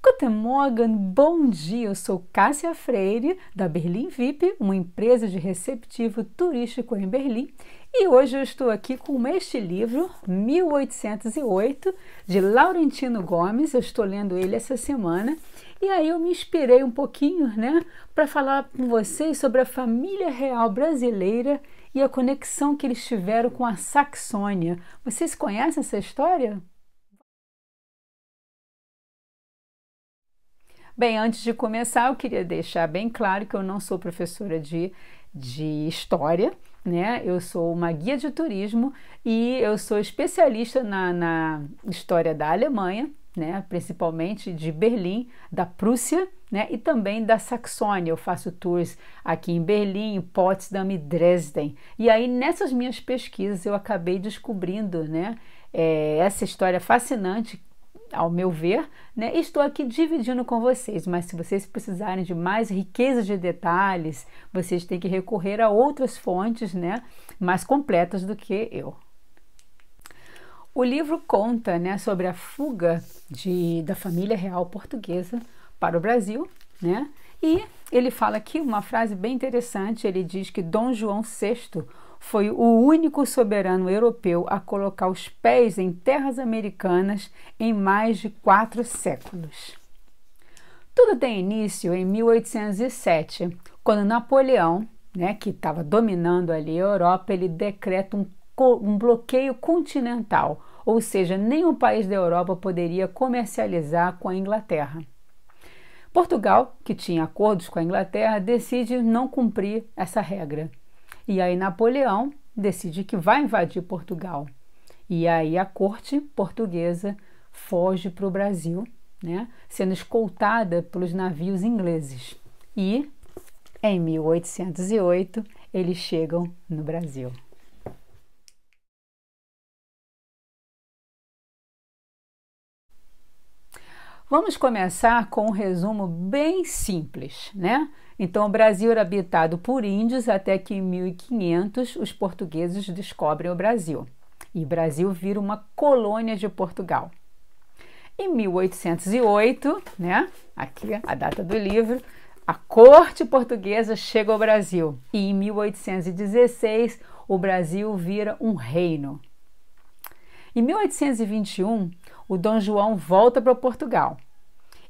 Guten Morgen, bom dia! Eu sou Cássia Freire, da Berlim VIP, uma empresa de receptivo turístico em Berlim, e hoje eu estou aqui com este livro, 1808, de Laurentino Gomes. Eu estou lendo ele essa semana, e aí eu me inspirei um pouquinho, né, para falar com vocês sobre a família real brasileira e a conexão que eles tiveram com a Saxônia. Vocês conhecem essa história? Bem, antes de começar, eu queria deixar bem claro que eu não sou professora de, de história, né? Eu sou uma guia de turismo e eu sou especialista na, na história da Alemanha, né? Principalmente de Berlim, da Prússia, né? E também da Saxônia. Eu faço tours aqui em Berlim, Potsdam e Dresden. E aí nessas minhas pesquisas eu acabei descobrindo, né? É, essa história fascinante ao meu ver, né, estou aqui dividindo com vocês, mas se vocês precisarem de mais riqueza de detalhes, vocês têm que recorrer a outras fontes né, mais completas do que eu. O livro conta né, sobre a fuga de, da família real portuguesa para o Brasil, né? E ele fala aqui uma frase bem interessante, ele diz que Dom João VI foi o único soberano europeu a colocar os pés em terras americanas em mais de quatro séculos. Tudo tem início em 1807, quando Napoleão, né, que estava dominando ali a Europa, ele decreta um, um bloqueio continental, ou seja, nenhum país da Europa poderia comercializar com a Inglaterra. Portugal, que tinha acordos com a Inglaterra, decide não cumprir essa regra e aí Napoleão decide que vai invadir Portugal. E aí a corte portuguesa foge para o Brasil, né, sendo escoltada pelos navios ingleses. E em 1808 eles chegam no Brasil. Vamos começar com um resumo bem simples, né? Então, o Brasil era habitado por índios até que em 1500 os portugueses descobrem o Brasil. E o Brasil vira uma colônia de Portugal. Em 1808, né? Aqui é a data do livro, a corte portuguesa chega ao Brasil. E em 1816, o Brasil vira um reino. Em 1821, o Dom João volta para Portugal.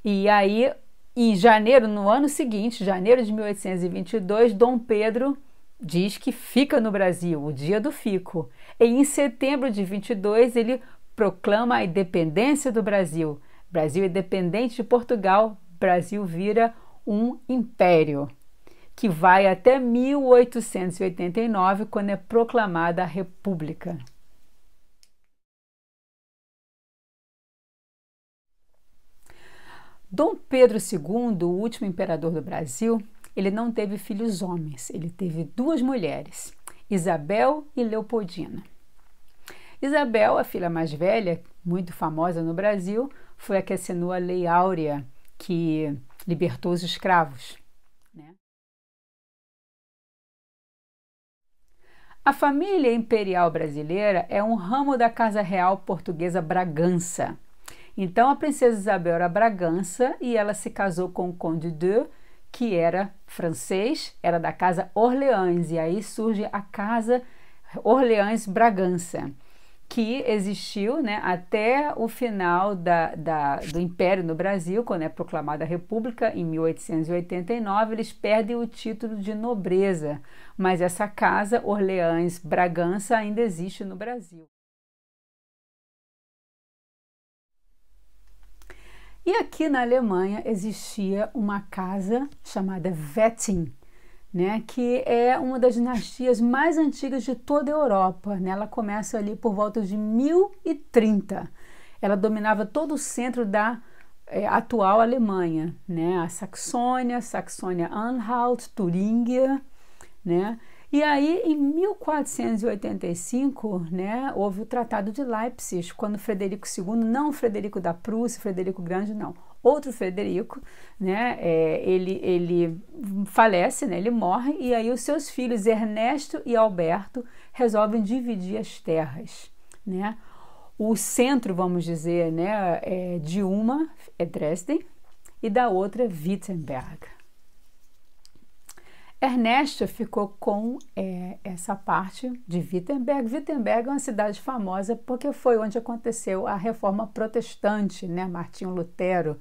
E aí, em janeiro, no ano seguinte, janeiro de 1822, Dom Pedro diz que fica no Brasil, o dia do fico. E em setembro de 22, ele proclama a independência do Brasil. Brasil independente de Portugal, Brasil vira um império, que vai até 1889, quando é proclamada a República. Dom Pedro II, o último imperador do Brasil, ele não teve filhos homens, ele teve duas mulheres, Isabel e Leopoldina. Isabel, a filha mais velha, muito famosa no Brasil, foi a que assinou a Lei Áurea, que libertou os escravos. Né? A família imperial brasileira é um ramo da Casa Real Portuguesa Bragança, então a princesa Isabel era Bragança e ela se casou com o Conde de, que era francês, era da casa Orleans, e aí surge a casa Orleans Bragança, que existiu né, até o final da, da, do Império no Brasil, quando é proclamada a República, em 1889, eles perdem o título de nobreza, mas essa casa Orleans Bragança ainda existe no Brasil. E aqui na Alemanha existia uma casa chamada Wettin, né, que é uma das dinastias mais antigas de toda a Europa. Né? Ela começa ali por volta de 1030. Ela dominava todo o centro da é, atual Alemanha, né? a Saxônia, Saxônia-Anhalt, Turingia, né? E aí, em 1485, né, houve o Tratado de Leipzig, quando Frederico II, não Frederico da Prússia, Frederico Grande, não, outro Frederico, né, é, ele, ele falece, né, ele morre, e aí os seus filhos Ernesto e Alberto resolvem dividir as terras, né, o centro, vamos dizer, né, é, de uma é Dresden e da outra é Wittenberg. Ernesto ficou com é, essa parte de Wittenberg. Wittenberg é uma cidade famosa porque foi onde aconteceu a reforma protestante, né? Martinho Lutero,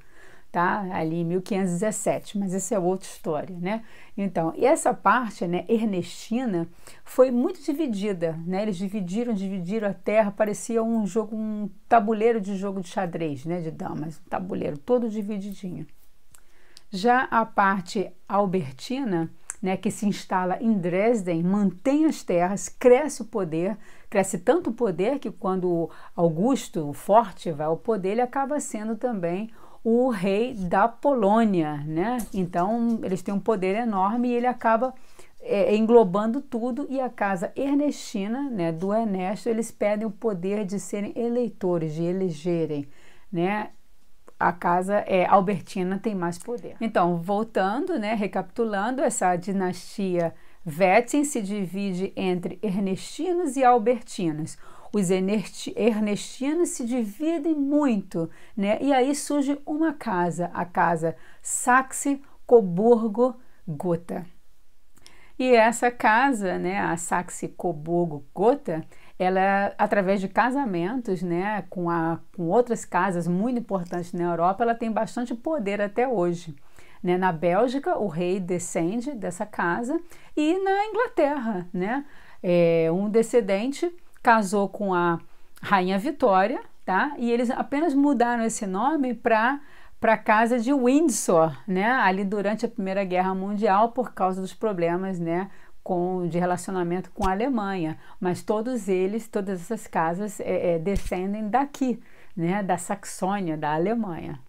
tá? Ali em 1517, mas essa é outra história, né? Então, e essa parte, né, ernestina, foi muito dividida, né? Eles dividiram, dividiram a terra, parecia um jogo, um tabuleiro de jogo de xadrez, né, de damas, um tabuleiro todo divididinho. Já a parte albertina, né, que se instala em Dresden, mantém as terras, cresce o poder, cresce tanto o poder que quando Augusto, o forte, vai ao poder, ele acaba sendo também o rei da Polônia, né? Então eles têm um poder enorme e ele acaba é, englobando tudo e a casa ernestina, né, do Ernesto, eles pedem o poder de serem eleitores, de elegerem, né? a casa é, albertina tem mais poder. Então, voltando, né, recapitulando, essa dinastia Wettin se divide entre ernestinos e albertinos. Os ernestinos se dividem muito, né? E aí surge uma casa, a casa Saxe-Coburgo-Gotha. E essa casa, né, a Saxe Coburgo Gota, ela é através de casamentos, né, com, a, com outras casas muito importantes na Europa, ela tem bastante poder até hoje. Né? Na Bélgica, o rei descende dessa casa e na Inglaterra, né, é, um descendente casou com a rainha Vitória, tá? E eles apenas mudaram esse nome para para a casa de Windsor, né, ali durante a Primeira Guerra Mundial por causa dos problemas, né, com, de relacionamento com a Alemanha. Mas todos eles, todas essas casas é, é, descendem daqui, né, da Saxônia, da Alemanha.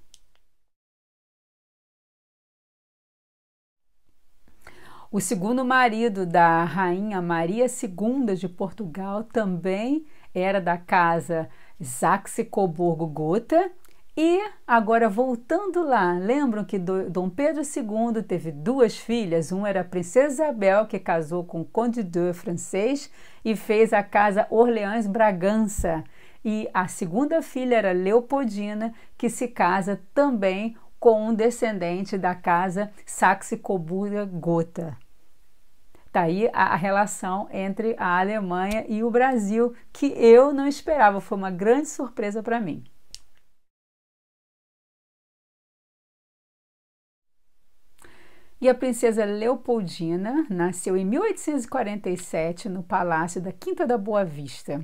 O segundo marido da rainha Maria II de Portugal também era da casa Saxe-Coburgo-Gotha, e agora voltando lá, lembram que Dom Pedro II teve duas filhas? Uma era a princesa Isabel, que casou com o Conde de francês e fez a casa Orleans Bragança. E a segunda filha era Leopoldina, que se casa também com um descendente da casa Saxe-Coburg-Gotha. Tá aí a, a, relação entre a Alemanha e o Brasil, que eu não esperava, foi uma grande surpresa para mim. e a princesa Leopoldina nasceu em 1847 no Palácio da Quinta da Boa Vista.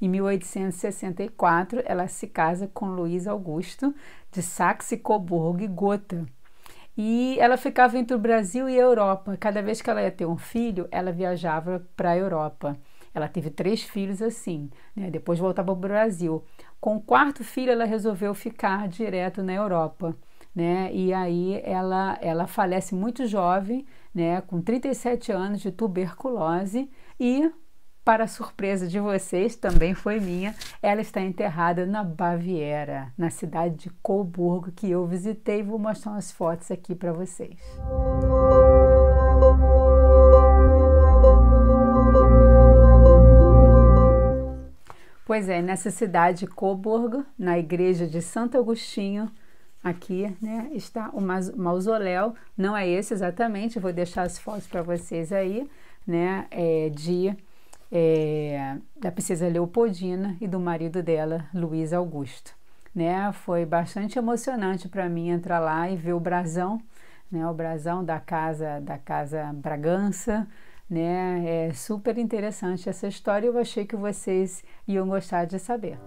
Em 1864, ela se casa com Luiz Augusto de Saxe-Coburgo e Gotha. E ela ficava entre o Brasil e a Europa. Cada vez que ela ia ter um filho, ela viajava para a Europa. Ela teve três filhos assim, né? depois voltava para o Brasil. Com o quarto filho, ela resolveu ficar direto na Europa né? E aí ela, ela falece muito jovem, né? Com 37 anos de tuberculose e para surpresa de vocês, também foi minha, ela está enterrada na Baviera, na cidade de Coburgo, que eu visitei. Vou mostrar umas fotos aqui para vocês. Pois é, nessa cidade de Coburgo, na igreja de Santo Agostinho, Aqui né, está o mausoléu, não é esse exatamente, vou deixar as fotos para vocês aí, né, é, de, é, da princesa Leopoldina e do marido dela, Luiz Augusto. Né, foi bastante emocionante para mim entrar lá e ver o brasão, né, o brasão da casa, da casa Bragança, né? É super interessante essa história. Eu achei que vocês iam gostar de saber.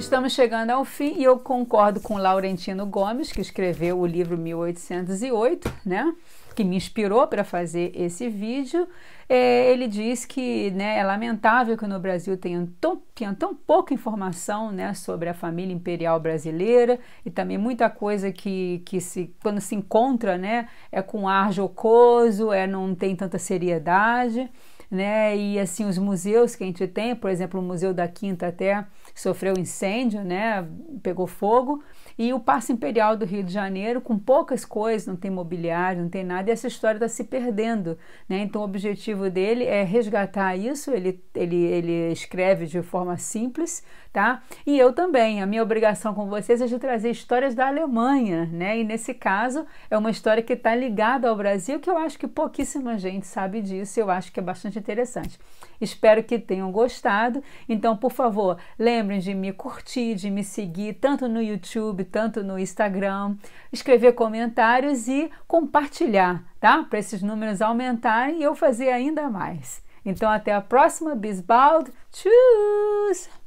Estamos chegando ao fim e eu concordo com Laurentino Gomes, que escreveu o livro 1808, né? Que me inspirou para fazer esse vídeo. É, ele diz que né, é lamentável que no Brasil tenha tão, tenha tão pouca informação né, sobre a família imperial brasileira e também muita coisa que, que se, quando se encontra né, é com ar jocoso, é, não tem tanta seriedade né? E assim os museus que a gente tem, por exemplo, o Museu da Quinta até sofreu incêndio, né? Pegou fogo e o Passo Imperial do Rio de Janeiro, com poucas coisas, não tem mobiliário, não tem nada, e essa história está se perdendo. Né? Então, o objetivo dele é resgatar isso, ele, ele, ele escreve de forma simples, tá? E eu também, a minha obrigação com vocês é de trazer histórias da Alemanha, né? E nesse caso, é uma história que está ligada ao Brasil, que eu acho que pouquíssima gente sabe disso, eu acho que é bastante interessante. Espero que tenham gostado. Então, por favor, lembrem de me curtir, de me seguir, tanto no YouTube, tanto no Instagram, escrever comentários e compartilhar, tá? Para esses números aumentarem e eu fazer ainda mais. Então, até a próxima. Bisbald. Tchau!